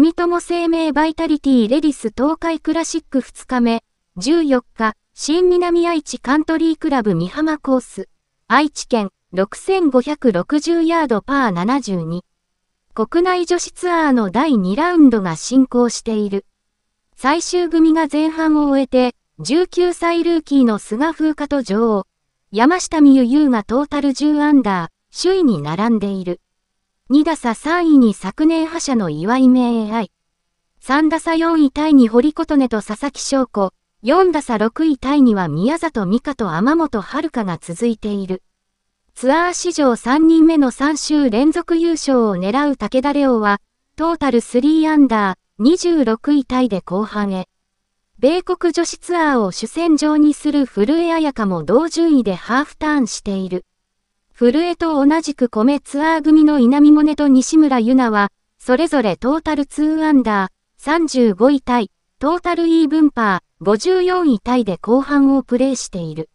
住友生命バイタリティレディス東海クラシック2日目、14日、新南愛知カントリークラブ三浜コース、愛知県6560ヤードパー72。国内女子ツアーの第2ラウンドが進行している。最終組が前半を終えて、19歳ルーキーの菅風花と女王、山下美優優がトータル10アンダー、首位に並んでいる。2打差3位に昨年覇者の岩井名 AI。3打差4位タイに堀琴音と佐々木翔子。4打差6位タイには宮里美香と天本遥が続いている。ツアー史上3人目の3週連続優勝を狙う武田レオは、トータル3アンダー、26位タイで後半へ。米国女子ツアーを主戦場にする古江彩香も同順位でハーフターンしている。古江と同じく米ツアー組の稲見萌寧と西村優奈は、それぞれトータル2アンダー、35位タイ、トータルイーブンパー、54位タイで後半をプレーしている。